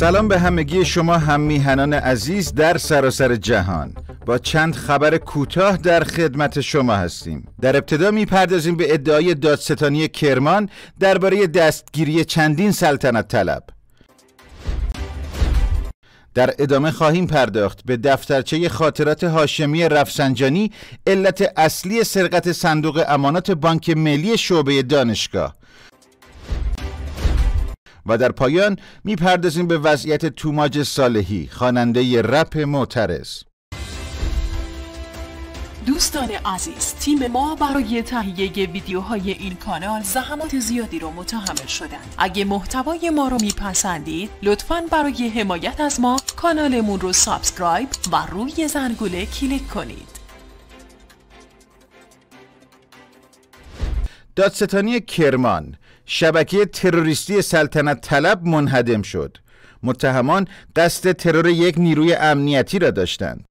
سلام به همگی شما هم میهنان عزیز در سراسر جهان با چند خبر کوتاه در خدمت شما هستیم در ابتدا میپردازیم به ادعای دادستانی کرمان درباره دستگیری چندین سلطنت طلب در ادامه خواهیم پرداخت به دفترچه خاطرات هاشمی رفسنجانی علت اصلی سرقت صندوق امانات بانک ملی شعبه دانشگاه و در پایان میپردازیم به وضعیت توماج صالحی خواننده رپ معترض دوستان عزیز تیم ما برای تهیه ویدیوهای این کانال زحمات زیادی رو متحمل شدند اگه محتوای ما رو میپسندید لطفا برای حمایت از ما کانالمون رو سابسکرایب و روی زنگوله کلیک کنید دادستانی کرمان شبکه تروریستی سلطنت طلب منهدم شد متهمان قصد ترور یک نیروی امنیتی را داشتند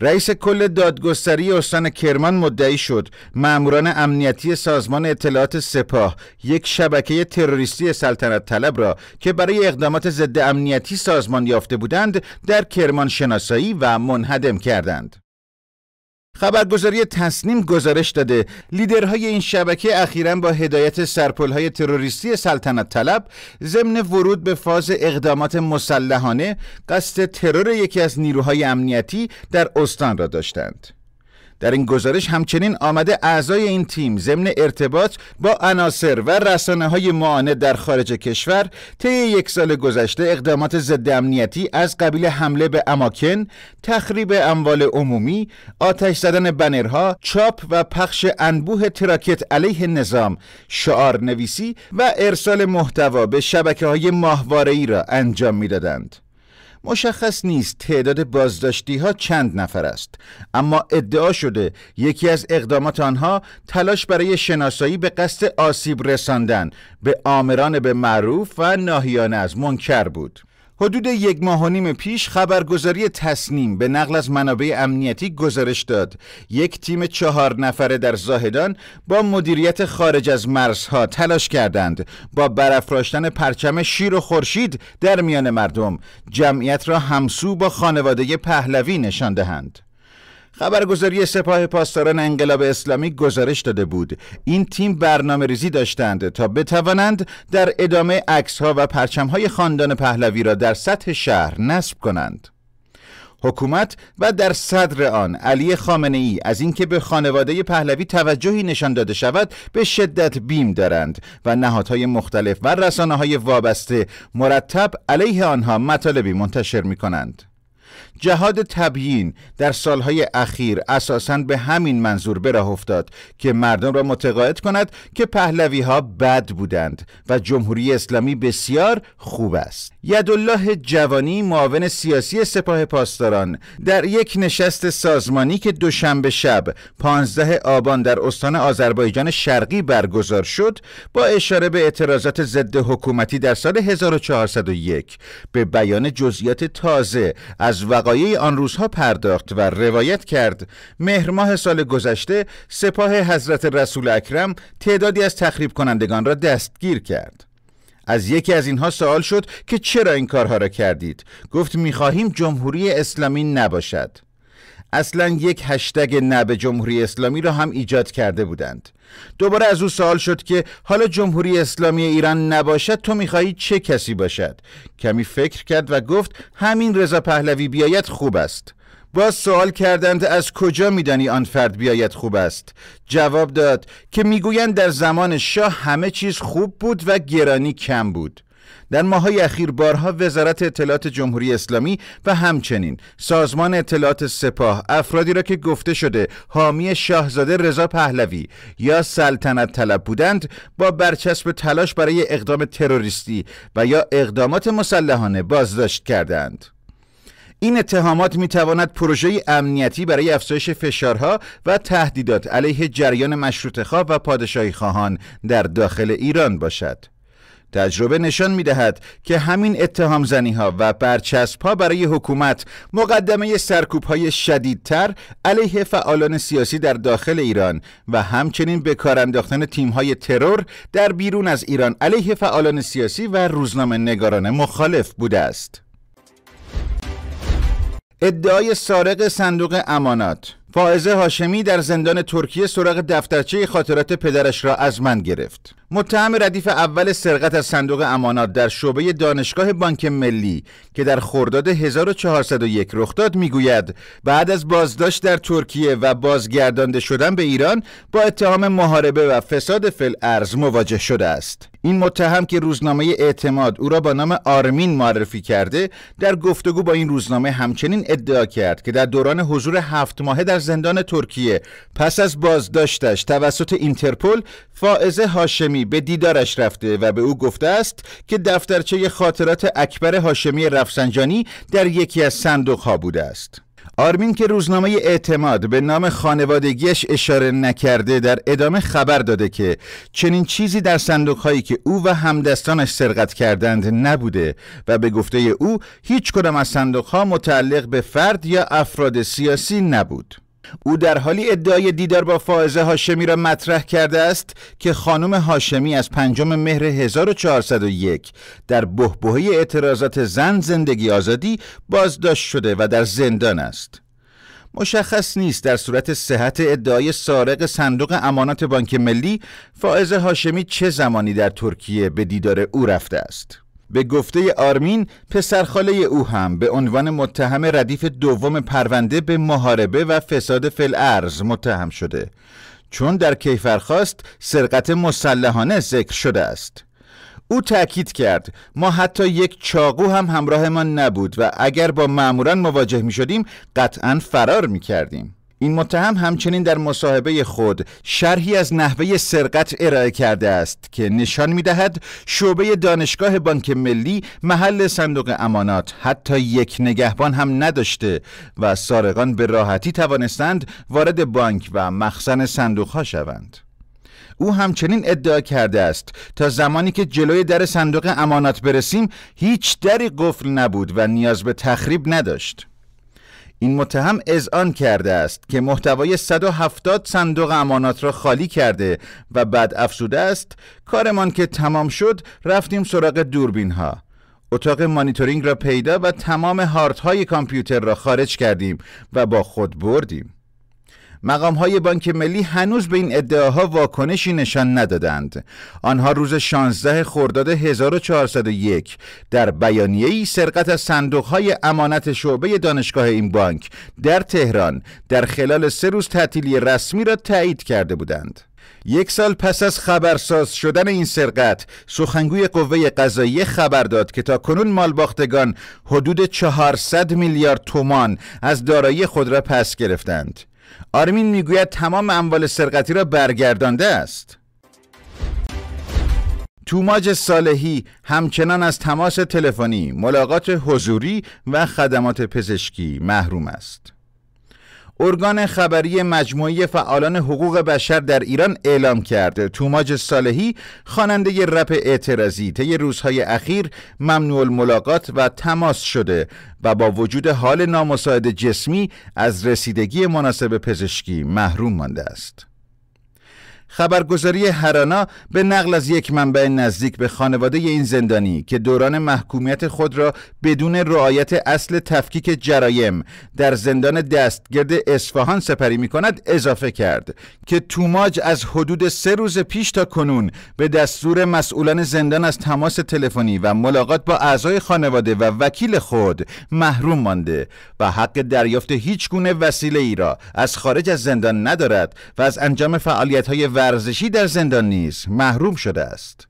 رئیس کل دادگستری استان کرمان مدعی شد ماموران امنیتی سازمان اطلاعات سپاه یک شبکه تروریستی سلطنت طلب را که برای اقدامات ضد امنیتی سازمان یافته بودند در کرمان شناسایی و منهدم کردند خبرگزاری تسنیم گزارش داده لیدرهای این شبکه اخیرا با هدایت سرپلهای تروریستی سلطنت طلب ضمن ورود به فاز اقدامات مسلحانه قصد ترور یکی از نیروهای امنیتی در استان را داشتند در این گزارش همچنین آمده اعضای این تیم ضمن ارتباط با عناصر و رسانه های معاند در خارج کشور طی یک سال گذشته اقدامات ضد امنیتی از قبیل حمله به اماکن، تخریب اموال عمومی، آتش زدن بنرها، چاپ و پخش انبوه تراکت علیه نظام، شعار نویسی و ارسال محتوا به شبکه های را انجام میدادند. مشخص نیست تعداد بازداشتی ها چند نفر است اما ادعا شده یکی از اقدامات آنها تلاش برای شناسایی به قصد آسیب رساندن به آمران به معروف و ناهیانه از منکر بود حدود یک ماه و نیم پیش خبرگزاری تسنیم به نقل از منابع امنیتی گزارش داد یک تیم چهار نفره در زاهدان با مدیریت خارج از مرزها تلاش کردند با برافراشتن پرچم شیر و خورشید در میان مردم جمعیت را همسو با خانواده پهلوی نشان دهند خبرگزاری سپاه پاسداران انقلاب اسلامی گزارش داده بود این تیم برنامه ریزی داشتند تا بتوانند در ادامه عکس ها و پرچم های خاندان پهلوی را در سطح شهر نصب کنند حکومت و در صدر آن علی خامنه ای از اینکه به خانواده پهلوی توجهی نشان داده شود به شدت بیم دارند و نهادهای مختلف و رسانه های وابسته مرتب علیه آنها مطالبی منتشر می کنند. جهاد تبیین در سالهای اخیر اساسا به همین منظور به راه افتاد که مردم را متقاعد کند که پهلوی ها بد بودند و جمهوری اسلامی بسیار خوب است یدالله جوانی معاون سیاسی سپاه پاسداران در یک نشست سازمانی که دوشنبه شب 15 آبان در استان آذربایجان شرقی برگزار شد با اشاره به اعتراضات ضد حکومتی در سال 1401 به بیان جزئیات تازه از وقایه آن روزها پرداخت و روایت کرد ماه سال گذشته سپاه حضرت رسول اکرم تعدادی از تخریب کنندگان را دستگیر کرد از یکی از اینها سوال شد که چرا این کارها را کردید گفت میخواهیم جمهوری اسلامی نباشد اصلا یک هشتگ نب به جمهوری اسلامی را هم ایجاد کرده بودند دوباره از او سوال شد که حالا جمهوری اسلامی ایران نباشد تو میخواهی چه کسی باشد کمی فکر کرد و گفت همین رضا پهلوی بیاید خوب است باز سوال کردند از کجا میدانی آن فرد بیاید خوب است جواب داد که میگویند در زمان شاه همه چیز خوب بود و گرانی کم بود در ماهای اخیر بارها وزارت اطلاعات جمهوری اسلامی و همچنین سازمان اطلاعات سپاه افرادی را که گفته شده حامی شاهزاده رضا پهلوی یا سلطنت طلب بودند با برچسب تلاش برای اقدام تروریستی و یا اقدامات مسلحانه بازداشت کردند. این اتهامات می پروژه امنیتی برای افزایش فشارها و تهدیدات علیه جریان مشروط و پادشاهی خواهان در داخل ایران باشد. تجربه نشان می دهد که همین اتهام زنی ها و برچسب برای حکومت مقدمه سرکوب های شدیدتر علیه فعالان سیاسی در داخل ایران و همچنین به کار انداختن تیم های ترور در بیرون از ایران علیه فعالان سیاسی و روزنامه نگاران مخالف بوده است. ادعای سارق صندوق امانات فائزه هاشمی در زندان ترکیه سراغ دفترچه خاطرات پدرش را از من گرفت. متهم ردیف اول سرقت از صندوق امانات در شعبه دانشگاه بانک ملی که در خرداد 1401 رخ داد میگوید بعد از بازداشت در ترکیه و بازگردانده شدن به ایران با اتهام محاربه و فساد فل ارز مواجه شده است. این متهم که روزنامه اعتماد او را با نام آرمین معرفی کرده در گفتگو با این روزنامه همچنین ادعا کرد که در دوران حضور هفت ماهه در در زندان ترکیه پس از بازداشتش توسط اینترپل فائزه هاشمی به دیدارش رفته و به او گفته است که دفترچه خاطرات اکبر هاشمی رفسنجانی در یکی از صندوق ها بوده است آرمین که روزنامه اعتماد به نام خانوادگیش اشاره نکرده در ادامه خبر داده که چنین چیزی در صندوق هایی که او و همدستانش سرقت کردند نبوده و به گفته او هیچ کدام از صندوق متعلق به فرد یا افراد سیاسی نبود. او در حالی ادعای دیدار با فائزه هاشمی را مطرح کرده است که خانم هاشمی از پنجم مهر 1401 در بهبهه اعتراضات زن زندگی آزادی بازداشت شده و در زندان است. مشخص نیست در صورت صحت ادعای سارق صندوق امانات بانک ملی فائزه هاشمی چه زمانی در ترکیه به دیدار او رفته است. به گفته آرمین پسرخاله او هم به عنوان متهم ردیف دوم پرونده به محاربه و فساد فلعرز متهم شده چون در کیفرخواست سرقت مسلحانه ذکر شده است او تأکید کرد ما حتی یک چاقو هم همراهمان نبود و اگر با ماموران مواجه می شدیم قطعا فرار می کردیم این متهم همچنین در مصاحبه خود شرحی از نحوه سرقت ارائه کرده است که نشان می دهد شعبه دانشگاه بانک ملی محل صندوق امانات حتی یک نگهبان هم نداشته و سارقان به راحتی توانستند وارد بانک و مخزن صندوق ها شوند. او همچنین ادعا کرده است تا زمانی که جلوی در صندوق امانات برسیم هیچ دری قفل نبود و نیاز به تخریب نداشت. این متهم اذعان کرده است که محتوای 170 صندوق امانات را خالی کرده و بعد افسوده است کارمان که تمام شد رفتیم سراغ دوربین ها اتاق مانیتورینگ را پیدا و تمام های کامپیوتر را خارج کردیم و با خود بردیم مقام های بانک ملی هنوز به این ادعاها واکنشی نشان ندادند. آنها روز 16 خرداد 1401 در بیانیه‌ای سرقت از صندوق های امانت شعبه دانشگاه این بانک در تهران در خلال سه روز تعطیلی رسمی را تایید کرده بودند. یک سال پس از خبرساز شدن این سرقت سخنگوی قوه قضایی خبر داد که تا کنون مالباختگان حدود 400 میلیارد تومان از دارایی خود را پس گرفتند آرمین میگوید تمام اموال سرقتی را برگردانده است توماج صالحی همچنان از تماس تلفنی، ملاقات حضوری و خدمات پزشکی محروم است. ارگان خبری مجموعه فعالان حقوق بشر در ایران اعلام کرد توماج صالحی خواننده رپ اعتراضی طی روزهای اخیر ممنوع الملاقات و تماس شده و با وجود حال نامساعد جسمی از رسیدگی مناسب پزشکی محروم مانده است خبرگزاری هرانا به نقل از یک منبع نزدیک به خانواده این زندانی که دوران محکومیت خود را بدون رعایت اصل تفکیک جرایم در زندان دستگرد اصفهان سپری می کند اضافه کرد که توماج از حدود سه روز پیش تا کنون به دستور مسئولان زندان از تماس تلفنی و ملاقات با اعضای خانواده و وکیل خود محروم مانده و حق دریافت هیچ گونه وسیله ای را از خارج از زندان ندارد و از انجام فعالیت های ورزشی در زندان نیز محروم شده است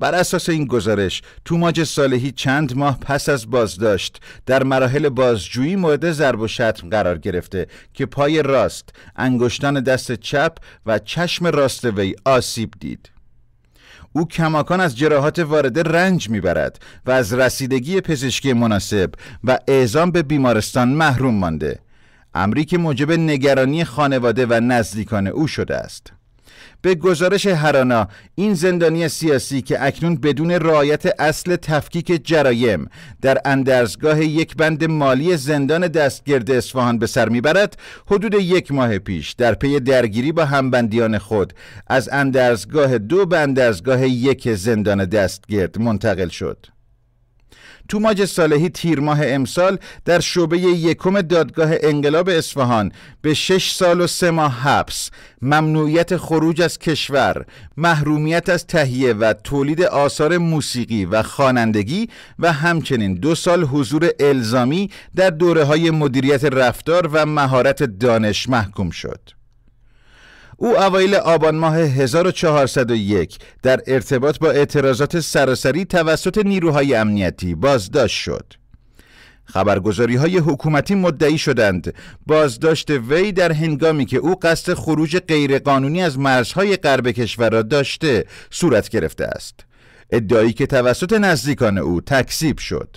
بر اساس این گزارش توماج صالحی چند ماه پس از بازداشت در مراحل بازجویی مورد ضرب و شتم قرار گرفته که پای راست انگشتان دست چپ و چشم راست وی آسیب دید او کماکان از جراحات وارده رنج میبرد و از رسیدگی پزشکی مناسب و اعزام به بیمارستان محروم مانده امریک موجب نگرانی خانواده و نزدیکان او شده است به گزارش هرانا این زندانی سیاسی که اکنون بدون رعایت اصل تفکیک جرایم در اندرزگاه یک بند مالی زندان دستگرد اصفهان به سر میبرد حدود یک ماه پیش در پی درگیری با همبندیان خود از اندرزگاه دو به اندرزگاه یک زندان دستگرد منتقل شد توماج صالحی تیر ماه امسال در شعبه یکم دادگاه انقلاب اصفهان به شش سال و سه ماه حبس ممنوعیت خروج از کشور محرومیت از تهیه و تولید آثار موسیقی و خوانندگی و همچنین دو سال حضور الزامی در دوره های مدیریت رفتار و مهارت دانش محکوم شد او اوایل آبان ماه 1401 در ارتباط با اعتراضات سراسری توسط نیروهای امنیتی بازداشت شد. خبرگزاری های حکومتی مدعی شدند بازداشت وی در هنگامی که او قصد خروج غیرقانونی از مرزهای غرب کشور را داشته صورت گرفته است ادعایی که توسط نزدیکان او تکذیب شد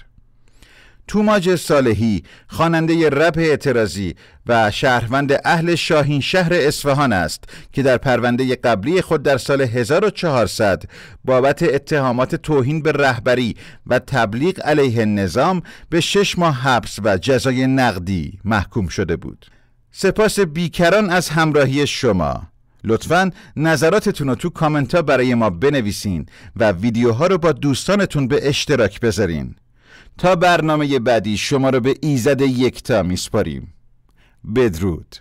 توماج صالحی خواننده رپ اعتراضی و شهروند اهل شاهین شهر اصفهان است که در پرونده قبلی خود در سال 1400 بابت اتهامات توهین به رهبری و تبلیغ علیه نظام به شش ماه حبس و جزای نقدی محکوم شده بود سپاس بیکران از همراهی شما لطفا نظراتتون رو تو کامنت برای ما بنویسین و ویدیوها رو با دوستانتون به اشتراک بذارین تا برنامه بعدی شما را به ایزد یکتا میسپاریم بدرود